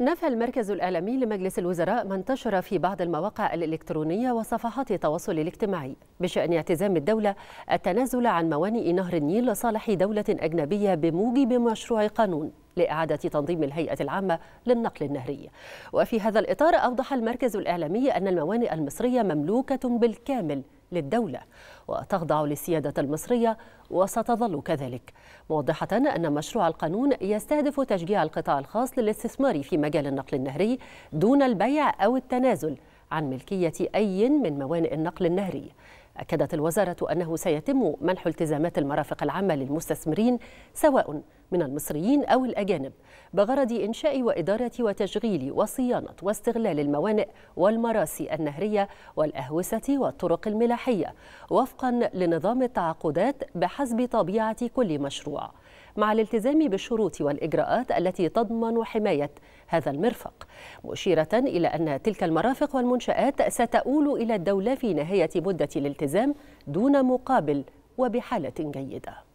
نفى المركز الإعلامي لمجلس الوزراء ما انتشر في بعض المواقع الإلكترونية وصفحات التواصل الاجتماعي بشأن اعتزام الدولة التنازل عن موانئ نهر النيل لصالح دولة أجنبية بموجب مشروع قانون لإعادة تنظيم الهيئة العامة للنقل النهري وفي هذا الإطار أوضح المركز الإعلامي أن الموانئ المصرية مملوكة بالكامل للدولة وتخضع للسيادة المصرية وستظل كذلك موضحة أن مشروع القانون يستهدف تشجيع القطاع الخاص للاستثمار في مجال النقل النهري دون البيع أو التنازل عن ملكية أي من موانئ النقل النهري أكدت الوزارة أنه سيتم منح التزامات المرافق العامة للمستثمرين سواء من المصريين أو الأجانب بغرض إنشاء وإدارة وتشغيل وصيانة واستغلال الموانئ والمراسي النهرية والأهوسة والطرق الملاحية وفقا لنظام التعاقدات بحسب طبيعة كل مشروع مع الالتزام بالشروط والإجراءات التي تضمن حماية هذا المرفق مشيرة إلى أن تلك المرافق والمنشآت ستؤول إلى الدولة في نهاية مدة الالتزام دون مقابل وبحالة جيدة